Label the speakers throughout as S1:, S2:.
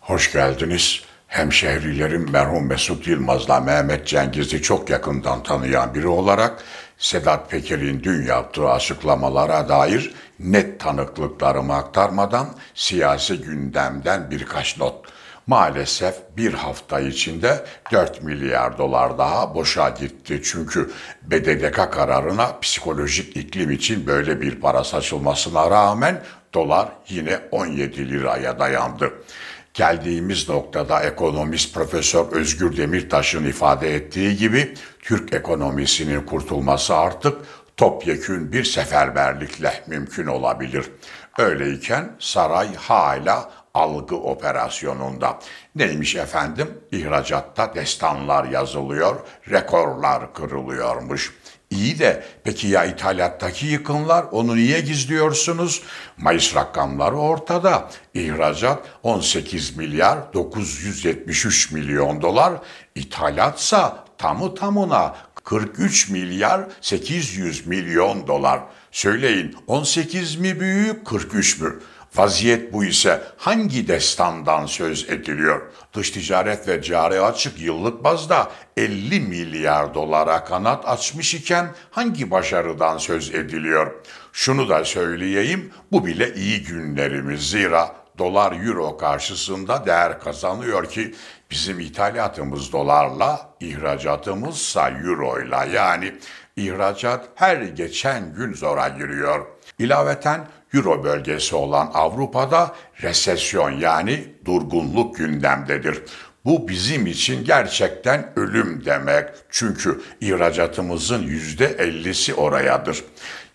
S1: Hoş geldiniz. Hemşehrilerim merhum Mesut Yılmaz'la Mehmet Cengiz'i çok yakından tanıyan biri olarak Sedat Peker'in dün yaptığı açıklamalara dair net tanıklıklarımı aktarmadan siyasi gündemden birkaç not. Maalesef bir hafta içinde 4 milyar dolar daha boşa gitti. Çünkü BDDK kararına psikolojik iklim için böyle bir para saçılmasına rağmen dolar yine 17 liraya dayandı. Geldiğimiz noktada ekonomist Profesör Özgür Demirtaş'ın ifade ettiği gibi Türk ekonomisinin kurtulması artık topyekün bir seferberlikle mümkün olabilir. Öyleyken saray hala algı operasyonunda. Neymiş efendim? İhracatta destanlar yazılıyor, rekorlar kırılıyormuş. İyi de peki ya ithalattaki yıkımlar onu niye gizliyorsunuz? Mayıs rakamları ortada. İhracat 18 milyar 973 milyon dolar, ithalatsa tamı tamına 43 milyar 800 milyon dolar. Söyleyin 18 mi büyük 43 mü? Vaziyet bu ise hangi destandan söz ediliyor? Dış ticaret ve cari açık yıllık bazda 50 milyar dolara kanat açmış iken hangi başarıdan söz ediliyor? Şunu da söyleyeyim, bu bile iyi günlerimiz zira dolar euro karşısında değer kazanıyor ki bizim ithalatımız dolarla, ihracatımızsa euroyla yani ihracat her geçen gün zora giriyor. İlaveten Euro bölgesi olan Avrupa'da resesyon yani durgunluk gündemdedir. Bu bizim için gerçekten ölüm demek. Çünkü ihracatımızın yüzde %50'si orayadır.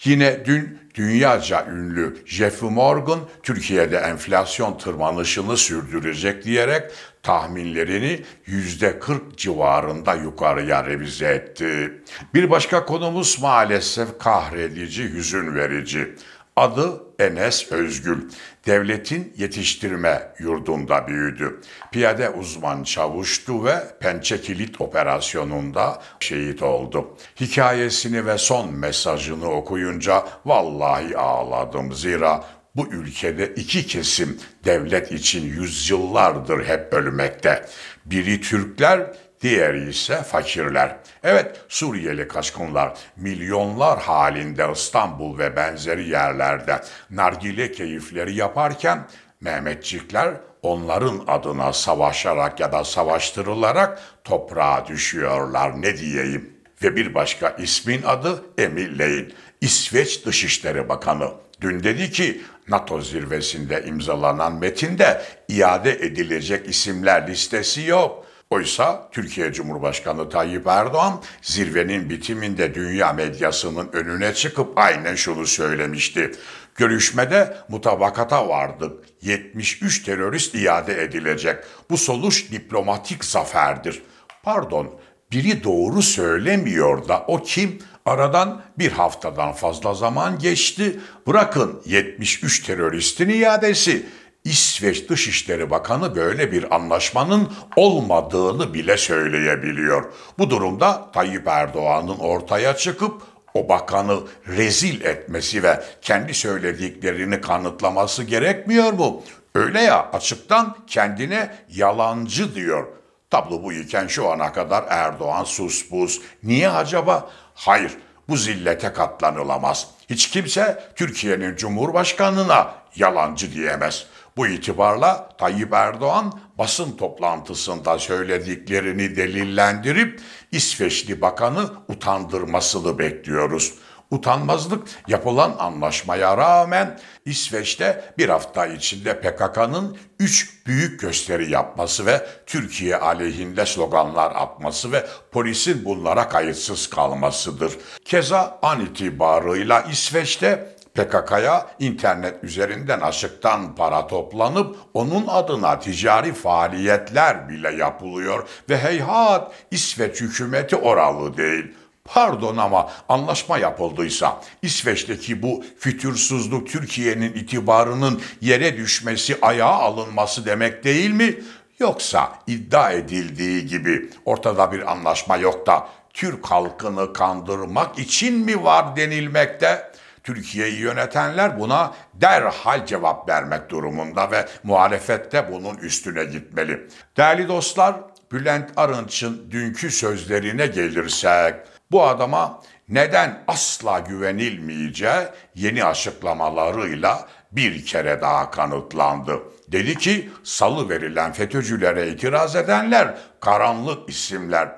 S1: Yine dün dünyaca ünlü Jeff Morgan Türkiye'de enflasyon tırmanışını sürdürecek diyerek tahminlerini yüzde 40 civarında yukarıya revize etti. Bir başka konumuz maalesef kahredici, hüzün verici. Adı Enes Özgül devletin yetiştirme yurdunda büyüdü. Piyade uzman çavuştu ve Pençe Kilit operasyonunda şehit oldu. Hikayesini ve son mesajını okuyunca vallahi ağladım zira bu ülkede iki kesim devlet için yüzyıllardır hep ölmekte. Biri Türkler, diğeri ise fakirler. Evet Suriyeli kaçkınlar milyonlar halinde İstanbul ve benzeri yerlerde nargile keyifleri yaparken Mehmetçikler onların adına savaşarak ya da savaştırılarak toprağa düşüyorlar ne diyeyim. Ve bir başka ismin adı Emilleyin. İsveç Dışişleri Bakanı dün dedi ki NATO zirvesinde imzalanan metinde iade edilecek isimler listesi yok. Oysa Türkiye Cumhurbaşkanı Tayyip Erdoğan zirvenin bitiminde dünya medyasının önüne çıkıp aynen şunu söylemişti. Görüşmede mutabakata vardık. 73 terörist iade edilecek. Bu sonuç diplomatik zaferdir. Pardon, biri doğru söylemiyor da o kim? Aradan bir haftadan fazla zaman geçti. Bırakın 73 teröristin iadesi. İsveç Dışişleri Bakanı böyle bir anlaşmanın olmadığını bile söyleyebiliyor. Bu durumda Tayyip Erdoğan'ın ortaya çıkıp o bakanı rezil etmesi ve kendi söylediklerini kanıtlaması gerekmiyor mu? Öyle ya açıktan kendine yalancı diyor. Tablo bu iken şu ana kadar Erdoğan sus buz. Niye acaba? Hayır bu zillete katlanılamaz. Hiç kimse Türkiye'nin Cumhurbaşkanına yalancı diyemez. Bu itibarla Tayyip Erdoğan basın toplantısında söylediklerini delillendirip İsveçli bakanı utandırmasını bekliyoruz. Utanmazlık yapılan anlaşmaya rağmen İsveç'te bir hafta içinde PKK'nın üç büyük gösteri yapması ve Türkiye aleyhinde sloganlar atması ve polisin bunlara kayıtsız kalmasıdır. Keza an itibarıyla İsveç'te PKK'ya internet üzerinden aşıktan para toplanıp onun adına ticari faaliyetler bile yapılıyor ve heyhat İsveç hükümeti oralı değil. Pardon ama anlaşma yapıldıysa İsveç'teki bu fütursuzluk Türkiye'nin itibarının yere düşmesi, ayağa alınması demek değil mi? Yoksa iddia edildiği gibi ortada bir anlaşma yok da Türk halkını kandırmak için mi var denilmekte? Türkiye'yi yönetenler buna derhal cevap vermek durumunda ve muhalefette bunun üstüne gitmeli. Değerli dostlar, Bülent Arınç'ın dünkü sözlerine gelirsek, bu adama neden asla güvenilmeyeceği yeni açıklamalarıyla bir kere daha kanıtlandı. Dedi ki salı verilen FETÖ'cülere itiraz edenler karanlık isimler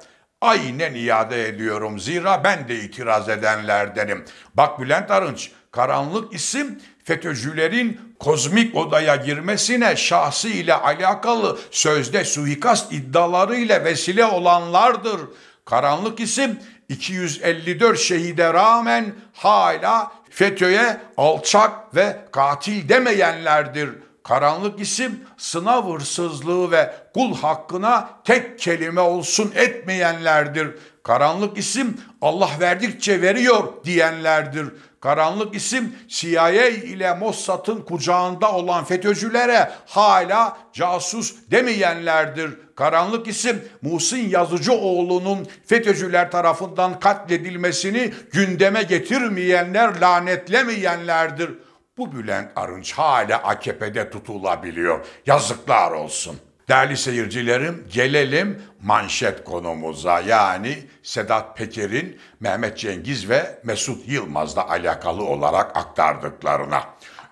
S1: aynen iade ediyorum. Zira ben de itiraz edenlerdenim. Bak Bülent Arınç karanlık isim FETÖ'cülerin kozmik odaya girmesine şahsı alakalı sözde suikast iddialarıyla vesile olanlardır. Karanlık isim 254 şehide rağmen hala FETÖ'ye alçak ve katil demeyenlerdir.'' Karanlık isim sınav hırsızlığı ve kul hakkına tek kelime olsun etmeyenlerdir. Karanlık isim Allah verdikçe veriyor diyenlerdir. Karanlık isim CIA ile Mossad'ın kucağında olan FETÖ'cülere hala casus demeyenlerdir. Karanlık isim Muhsin Yazıcıoğlu'nun FETÖ'cüler tarafından katledilmesini gündeme getirmeyenler lanetlemeyenlerdir.'' Bu Bülent Arınç hala AKP'de tutulabiliyor. Yazıklar olsun. Değerli seyircilerim gelelim manşet konumuza yani Sedat Peker'in Mehmet Cengiz ve Mesut Yılmaz'la alakalı olarak aktardıklarına.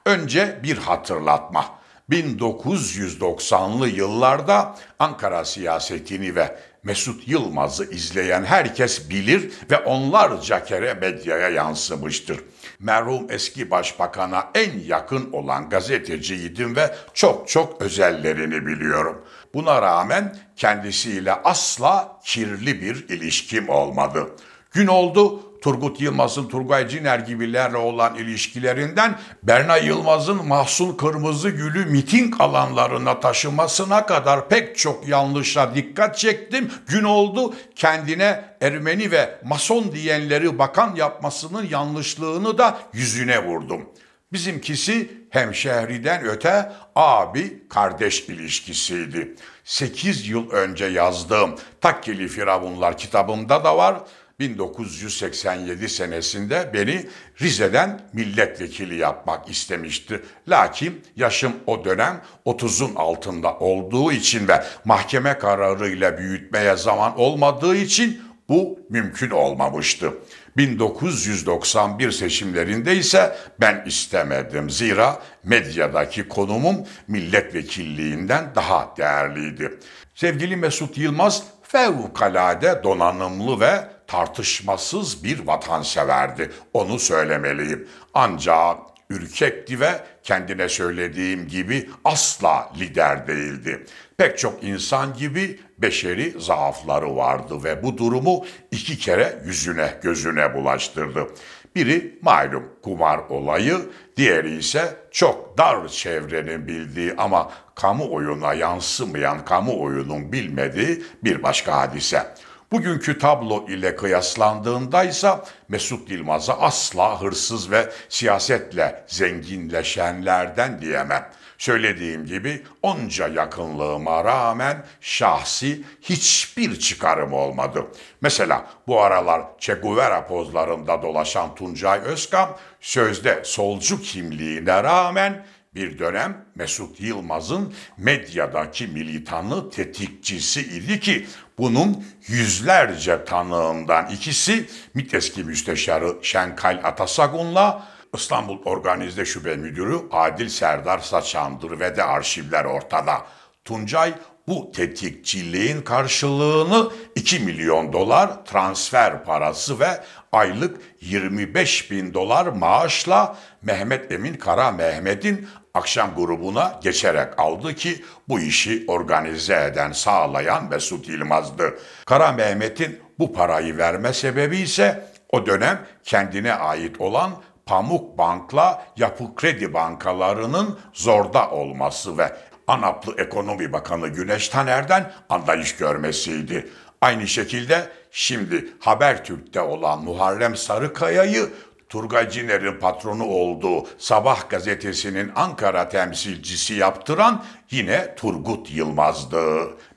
S1: Önce bir hatırlatma. 1990'lı yıllarda Ankara siyasetini ve Mesut Yılmaz'ı izleyen herkes bilir ve onlarca kere medyaya yansımıştır. Merhum eski başbakana en yakın olan gazeteciydim ve çok çok özellerini biliyorum. Buna rağmen kendisiyle asla kirli bir ilişkim olmadı. Gün oldu Turgut Yılmaz'ın Turgay Ciner gibilerle olan ilişkilerinden Berna Yılmaz'ın mahsul Kırmızı Gül'ü miting alanlarına taşımasına kadar pek çok yanlışa dikkat çektim. Gün oldu kendine Ermeni ve Mason diyenleri bakan yapmasının yanlışlığını da yüzüne vurdum. Bizimkisi hemşehriden öte abi kardeş ilişkisiydi. 8 yıl önce yazdığım Takkili Firavunlar kitabımda da var. 1987 senesinde beni Rize'den milletvekili yapmak istemişti. Lakin yaşım o dönem 30'un altında olduğu için ve mahkeme kararıyla büyütmeye zaman olmadığı için bu mümkün olmamıştı. 1991 seçimlerinde ise ben istemedim. Zira medyadaki konumum milletvekilliğinden daha değerliydi. Sevgili Mesut Yılmaz fevkalade donanımlı ve tartışmasız bir vatanseverdi. Onu söylemeliyim. Ancak ürkekti ve kendine söylediğim gibi asla lider değildi. Pek çok insan gibi beşeri zaafları vardı ve bu durumu iki kere yüzüne gözüne bulaştırdı. Biri malum kumar olayı, diğeri ise çok dar çevrenin bildiği ama kamuoyuna yansımayan kamuoyunun bilmediği bir başka hadise. Bugünkü tablo ile kıyaslandığında ise Mesut Yılmaz'ı asla hırsız ve siyasetle zenginleşenlerden diyemem. Söylediğim gibi onca yakınlığıma rağmen şahsi hiçbir çıkarım olmadı. Mesela bu aralar Che Guevara pozlarında dolaşan Tuncay Özkan sözde solcu kimliğine rağmen bir dönem Mesut Yılmaz'ın medyadaki militanı tetikçisi idi ki bunun yüzlerce tanığından ikisi MİTESKİ Müsteşarı Şenkal Atasagun'la İstanbul Organize Şube Müdürü Adil Serdar Saçan'dır ve de arşivler ortada. Tuncay bu tetikçiliğin karşılığını 2 milyon dolar transfer parası ve aylık 25 bin dolar maaşla Mehmet Emin Kara Mehmet'in akşam grubuna geçerek aldı ki bu işi organize eden, sağlayan Mesut İlmaz'dı. Kara Mehmet'in bu parayı verme sebebi ise o dönem kendine ait olan Pamuk Bank'la Yapı Kredi Bankalarının zorda olması ve Anaplı Ekonomi Bakanı Güneş Taner'den anlayış görmesiydi. Aynı şekilde şimdi Habertürk'te olan Muharrem Sarıkaya'yı Turgay Ciner'in patronu olduğu Sabah gazetesinin Ankara temsilcisi yaptıran yine Turgut Yılmaz'dı.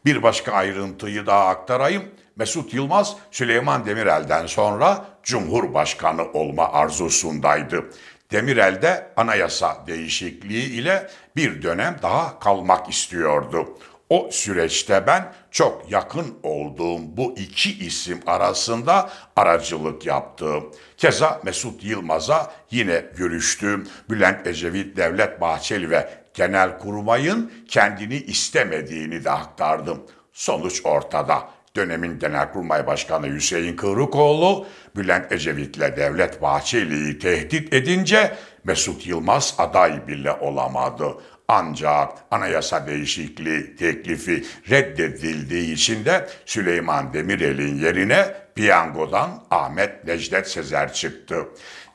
S1: Bir başka ayrıntıyı daha aktarayım. Mesut Yılmaz Süleyman Demirel'den sonra Cumhurbaşkanı olma arzusundaydı. Demirel de anayasa değişikliği ile bir dönem daha kalmak istiyordu. O süreçte ben çok yakın olduğum bu iki isim arasında aracılık yaptım. Keza Mesut Yılmaz'a yine görüştüm. Bülent Ecevit, Devlet Bahçeli ve Genel Kurmay'ın kendini istemediğini de aktardım. Sonuç ortada. Dönemin Genelkurmay Başkanı Hüseyin Kıvrıkoğlu, Bülent Ecevit'le Devlet Bahçeli'yi tehdit edince Mesut Yılmaz aday bile olamadı. Ancak anayasa değişikliği teklifi reddedildiği için de Süleyman Demirel'in yerine piyangodan Ahmet Necdet Sezer çıktı.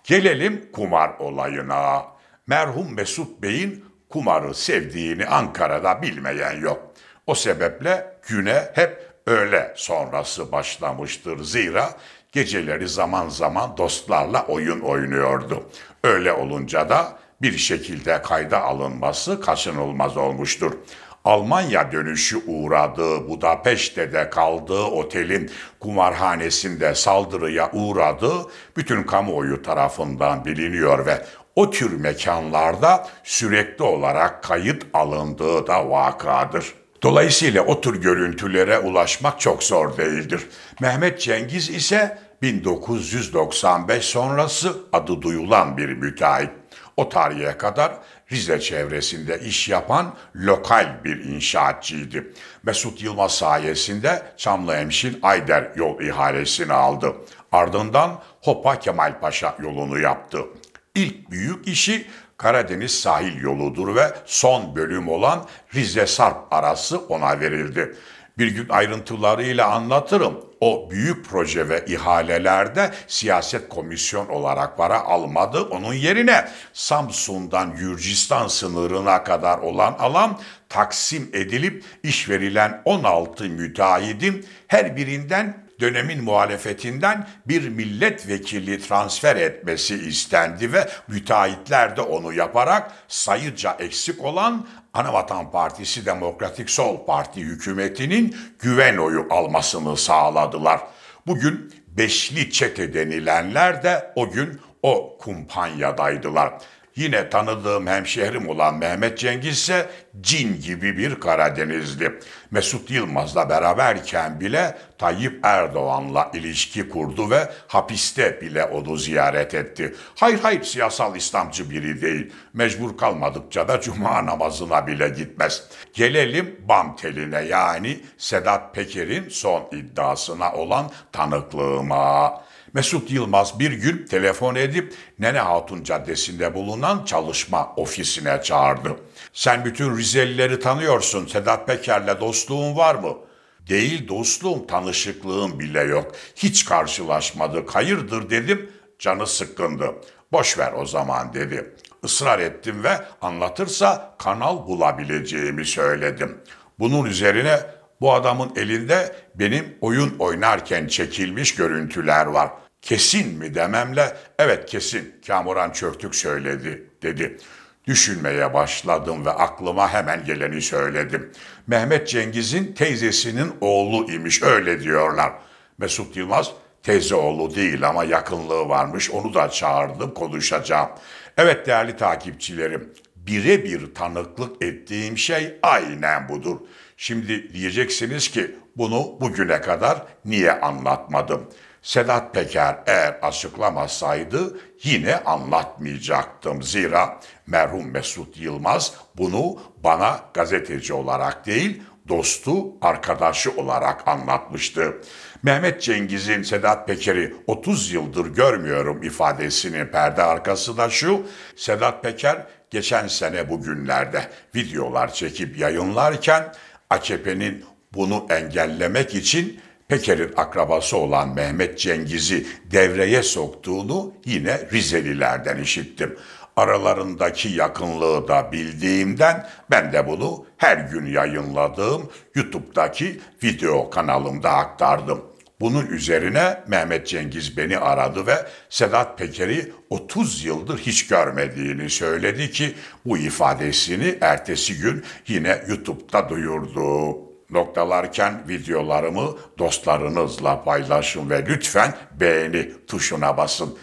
S1: Gelelim kumar olayına. Merhum Mesut Bey'in kumarı sevdiğini Ankara'da bilmeyen yok. O sebeple güne hep öğle sonrası başlamıştır. Zira geceleri zaman zaman dostlarla oyun oynuyordu. Öyle olunca da bir şekilde kayda alınması kaçınılmaz olmuştur. Almanya dönüşü uğradığı Budapeşte'de kaldığı otelin kumarhanesinde saldırıya uğradığı bütün kamuoyu tarafından biliniyor ve o tür mekanlarda sürekli olarak kayıt alındığı da vakadır. Dolayısıyla o tür görüntülere ulaşmak çok zor değildir. Mehmet Cengiz ise 1995 sonrası adı duyulan bir müteahhit o tarihe kadar Rize çevresinde iş yapan lokal bir inşaatçıydı. Mesut Yılmaz sayesinde Çamlı Emşin Ayder yol ihalesini aldı. Ardından Hopa Kemalpaşa yolunu yaptı. İlk büyük işi Karadeniz sahil yoludur ve son bölüm olan Rize-Sarp arası ona verildi. Bir gün ayrıntılarıyla anlatırım o büyük proje ve ihalelerde siyaset komisyon olarak para almadı. Onun yerine Samsun'dan Gürcistan sınırına kadar olan alan taksim edilip iş verilen 16 müteahhidin her birinden dönemin muhalefetinden bir milletvekili transfer etmesi istendi ve müteahhitler de onu yaparak sayıca eksik olan Anavatan Partisi Demokratik Sol Parti hükümetinin güven oyu almasını sağladılar. Bugün beşli çete denilenler de o gün o kumpanyadaydılar. Yine tanıdığım hemşehrim olan Mehmet Cengiz ise cin gibi bir Karadenizli. Mesut Yılmaz'la beraberken bile Tayyip Erdoğan'la ilişki kurdu ve hapiste bile onu ziyaret etti. Hayır hayır siyasal İslamcı biri değil. Mecbur kalmadıkça da cuma namazına bile gitmez. Gelelim bam teline yani Sedat Peker'in son iddiasına olan tanıklığıma. Mesut Yılmaz bir gün telefon edip Nene Hatun Caddesi'nde bulunan çalışma ofisine çağırdı. Sen bütün Rizelileri tanıyorsun. Sedat Peker'le dostluğun var mı? Değil dostluğum, tanışıklığım bile yok. Hiç karşılaşmadık. Hayırdır dedim. Canı sıkkındı. Boş ver o zaman dedi. Israr ettim ve anlatırsa kanal bulabileceğimi söyledim. Bunun üzerine bu adamın elinde benim oyun oynarken çekilmiş görüntüler var. Kesin mi dememle evet kesin Kamuran Çöktük söyledi dedi. Düşünmeye başladım ve aklıma hemen geleni söyledim. Mehmet Cengiz'in teyzesinin oğlu imiş öyle diyorlar. Mesut Yılmaz teyze oğlu değil ama yakınlığı varmış onu da çağırdım konuşacağım. Evet değerli takipçilerim birebir tanıklık ettiğim şey aynen budur. Şimdi diyeceksiniz ki bunu bugüne kadar niye anlatmadım?'' Sedat Peker eğer açıklamasaydı yine anlatmayacaktım. Zira merhum Mesut Yılmaz bunu bana gazeteci olarak değil dostu, arkadaşı olarak anlatmıştı. Mehmet Cengiz'in Sedat Peker'i 30 yıldır görmüyorum ifadesini perde arkasında şu, Sedat Peker geçen sene bugünlerde videolar çekip yayınlarken AKP'nin bunu engellemek için Heker'in akrabası olan Mehmet Cengiz'i devreye soktuğunu yine Rizelilerden işittim. Aralarındaki yakınlığı da bildiğimden ben de bunu her gün yayınladığım YouTube'daki video kanalımda aktardım. Bunun üzerine Mehmet Cengiz beni aradı ve Sedat Peker'i 30 yıldır hiç görmediğini söyledi ki bu ifadesini ertesi gün yine YouTube'da duyurdu. Noktalarken videolarımı dostlarınızla paylaşın ve lütfen beğeni tuşuna basın.